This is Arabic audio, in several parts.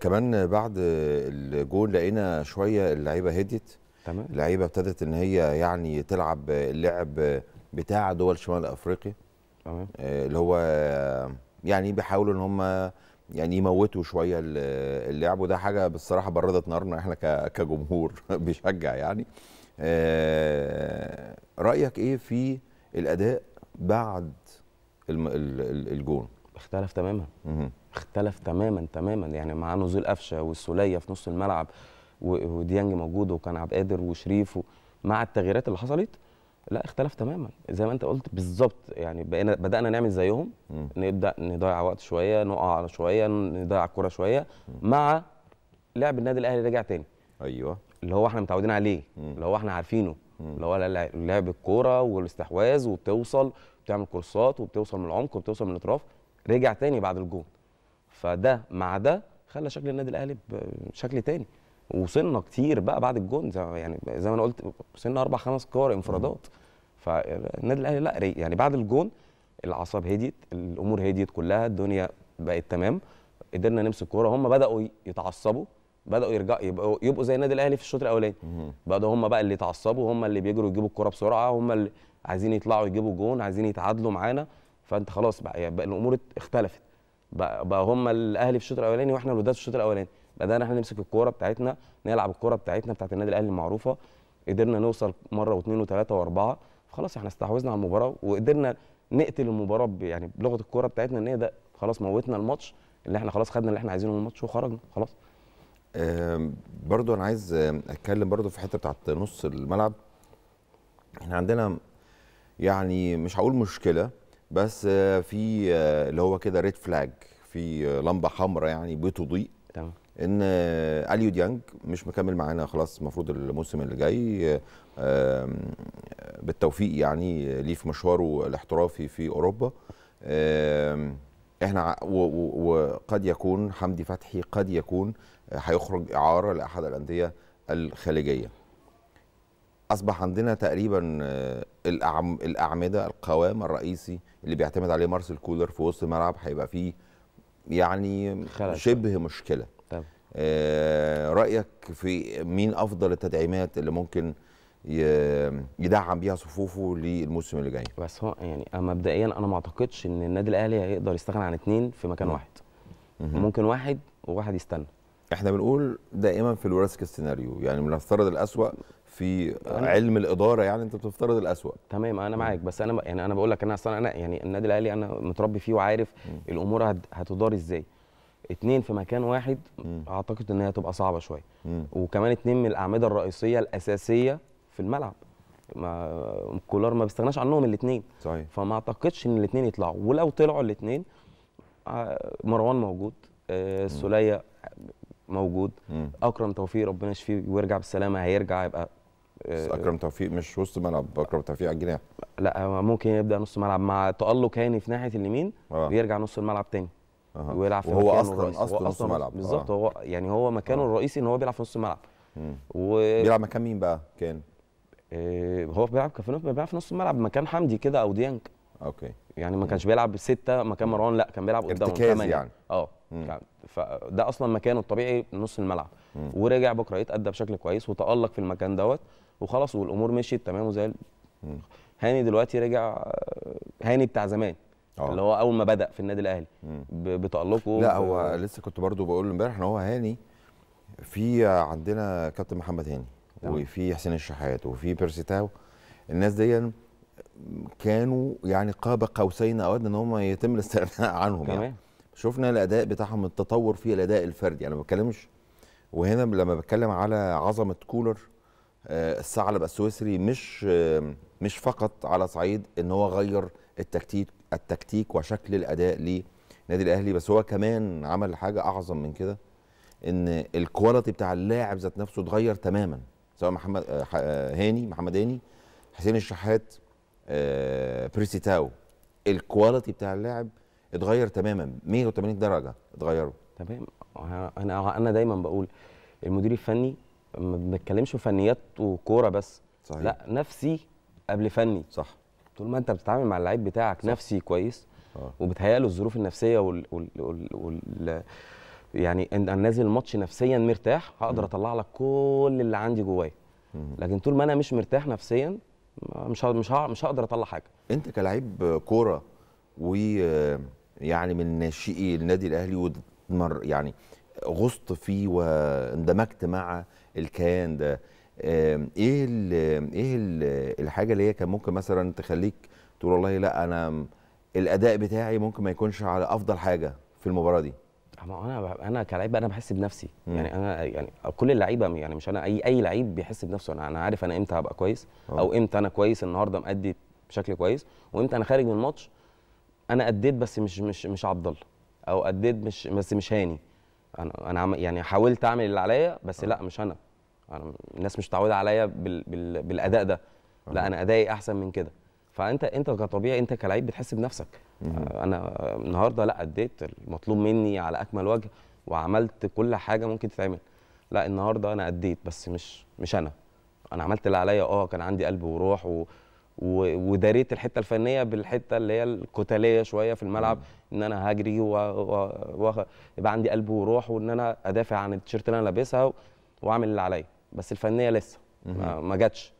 كمان بعد الجول لقينا شويه اللعيبه هديت تمام اللعيبه ابتدت ان هي يعني تلعب اللعب بتاع دول شمال افريقيا تمام آه، اللي هو يعني بيحاولوا ان هم يعني يموتوا شويه اللعب وده حاجه بالصراحه بردت نارنا احنا كجمهور بيشجع يعني آه، رايك ايه في الاداء بعد الجون اختلف تماما اختلف تماما تماما يعني مع نزول قفشه والسوليه في نص الملعب وديانج موجود وكان عبد القادر وشريف مع التغييرات اللي حصلت لا اختلف تماما زي ما انت قلت بالظبط يعني بقينا بدانا نعمل زيهم مم. نبدا نضيع وقت شويه نقع شويه نضيع الكوره شويه مم. مع لعب النادي الاهلي رجع تاني ايوه اللي هو احنا متعودين عليه مم. اللي هو احنا عارفينه اللي هو لعب الكوره والاستحواذ وبتوصل بتعمل كورسات وبتوصل من العمق وبتوصل من الاطراف رجع تاني بعد الجون فده مع ده خلى شكل النادي الاهلي بشكل تاني وصلنا كتير بقى بعد الجون يعني زي ما انا قلت وصلنا اربع خمس كور انفرادات فالنادي الاهلي لا يعني بعد الجون الاعصاب هديت الامور هديت كلها الدنيا بقت تمام قدرنا نمسك الكوره هم بداوا يتعصبوا بداوا يرجعوا يبقوا يبقوا زي النادي الاهلي في الشوط الاولاني بداوا هم بقى اللي يتعصبوا هم اللي بيجروا يجيبوا الكوره بسرعه هم اللي عايزين يطلعوا يجيبوا جون عايزين يتعادلوا معانا فانت خلاص بقى يعني بقى الامور اختلفت بقى, بقى هم الاهلي في الشوط الاولاني واحنا الوداد في الشوط الاولاني بدانا احنا نمسك الكوره بتاعتنا نلعب الكوره بتاعتنا بتاعت النادي الاهلي المعروفه قدرنا نوصل مره واثنين وثلاثه واربعه خلاص احنا استحوذنا على المباراه وقدرنا نقتل المباراه يعني بلغه الكوره بتاعتنا ان هي ده خلاص موتنا الماتش اللي احنا خلاص خدنا اللي احنا عايزينه من الماتش وخرجنا خلاص برضو انا عايز اتكلم برضو في الحته بتاعت نص الملعب احنا عندنا يعني مش هقول مشكله بس في اللي هو كده ريد فلاج في لمبه حمراء يعني بتضيء تمام ان اليو ديانج مش مكمل معانا خلاص المفروض الموسم اللي جاي بالتوفيق يعني ليه في مشواره الاحترافي في اوروبا احنا وقد يكون حمدي فتحي قد يكون هيخرج اعاره لاحد الانديه الخليجيه اصبح عندنا تقريبا آه، الأعم الاعمده القوام الرئيسي اللي بيعتمد عليه مارسيل كولر في وسط الملعب هيبقى فيه يعني خلص. شبه مشكله طيب. آه رايك في مين افضل التدعيمات اللي ممكن يدعم بيها صفوفه للموسم اللي جاي بس هو يعني مبدئيا انا ما اعتقدش ان النادي الاهلي هيقدر يستغنى عن اثنين في مكان مم. واحد مم. ممكن واحد وواحد يستنى احنا بنقول دائما في الورسك السيناريو يعني بنفترض الاسوأ في علم الاداره يعني انت بتفترض الاسوء تمام انا معاك بس انا يعني انا بقول لك انا اصلا انا يعني النادي الاهلي انا متربي فيه وعارف م. الامور هتدار ازاي اتنين في مكان واحد م. اعتقد ان هي هتبقى صعبه شويه وكمان اتنين من الاعمده الرئيسيه الاساسيه في الملعب ما كولار ما بيستغناش عنهم الاثنين صحيح فما اعتقدش ان الاثنين يطلعوا ولو طلعوا الاثنين آه، مروان موجود السوليه آه، موجود اكرم توفيق ربنا يشفيه ويرجع بالسلامه هيرجع يبقى بس آه، اكرم توفيق مش وسط ملعب اكرم توفيق على الجناح لا هو ممكن يبدا نص ملعب مع تالق هاني في ناحيه اليمين آه. ويرجع نص الملعب تاني آه. ويلعب في وهو اصلا الرئيسي. اصلا نص ملعب بالظبط آه. هو يعني هو مكانه آه. الرئيسي ان هو بيلعب في نص الملعب و... بيلعب مكان مين بقى كان؟ آه هو بيلعب كفنوف بيلعب في نص الملعب مكان حمدي كده او ديانج اوكي يعني ما كانش بيلعب سته مكان مروان لا كان بيلعب قدام ارتكاز يعني اه فده اصلا مكانه الطبيعي نص الملعب ورجع بكره يتادى بشكل كويس وتالق في المكان دوت وخلاص والامور مشيت تمام وزي هاني دلوقتي رجع آه، هاني بتاع زمان أوه. اللي هو اول ما بدا في النادي الاهلي بتالقه لا هو لسه كنت برضو بقول امبارح ان هو هاني في عندنا كابتن محمد هاني وفي حسين الشحات وفي بيرسي تاو الناس دي كانوا يعني قاب قوسين او ان هم يتم الاستغناء عنهم يعني. تمام. يعني شفنا الاداء بتاعهم التطور في الاداء الفردي انا يعني ما بتكلمش وهنا لما بتكلم على عظمه كولر آه، الثعلب السويسري مش آه، مش فقط على صعيد ان هو غير التكتيك التكتيك وشكل الاداء للنادي الاهلي بس هو كمان عمل حاجه اعظم من كده ان الكواليتي بتاع اللاعب ذات نفسه اتغير تماما سواء محمد آه، هاني محمد هاني حسين الشحات بريسي تاو الكواليتي بتاع اللاعب اتغير تماما 180 درجه اتغيروا تمام انا انا دايما بقول المدير الفني ما بنتكلمش فنيات وكوره بس صحيح. لا نفسي قبل فني صح طول ما انت بتتعامل مع اللعيب بتاعك صح. نفسي كويس آه. له الظروف النفسيه وال, وال... وال... وال... يعني انا نازل الماتش نفسيا مرتاح هقدر اطلع لك كل اللي عندي جوايا لكن طول ما انا مش مرتاح نفسيا مش مش مش هقدر اطلع حاجه انت كلاعب كوره ويعني من ناشئي النادي الاهلي ومر يعني غصت فيه واندمجت مع الكيان ده ايه الـ ايه الـ الحاجه اللي هي كان ممكن مثلا تخليك تقول والله لا انا الاداء بتاعي ممكن ما يكونش على افضل حاجه في المباراه دي ما انا انا كلاعب انا بحس بنفسي مم. يعني انا يعني كل اللعيبه يعني مش انا اي اي لعيب بيحس بنفسه انا انا عارف انا امتى هبقى كويس أوه. او امتى انا كويس النهارده مادي بشكل كويس وامتى انا خارج من الماتش انا اديت بس مش مش مش عضل او اديت مش بس مش هاني انا انا يعني حاولت اعمل اللي عليا بس أوه. لا مش انا انا الناس مش متعوده عليا بال... بال... بالاداء ده لا انا ادائي احسن من كده فانت انت كطبيعي انت كلعيب بتحس بنفسك انا النهارده لا اديت المطلوب مني على اكمل وجه وعملت كل حاجه ممكن تتعمل لا النهارده انا اديت بس مش مش انا انا عملت اللي عليا اه كان عندي قلب وروح و... و... وداريت الحته الفنيه بالحته اللي هي القتاليه شويه في الملعب ان انا هجري ويبقى و... و... يبقى عندي قلب وروح وان انا ادافع عن التيشيرت اللي انا لابسها و... واعمل اللي عليا بس الفنيه لسه ما, ما جاتش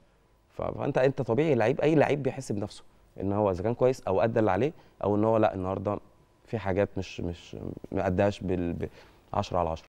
فانت انت طبيعي لعيب اي لعيب بيحس بنفسه ان هو اذا كان كويس او ادى اللي عليه او ان هو لا النهارده في حاجات مش مش ما اداهاش بال 10 على 10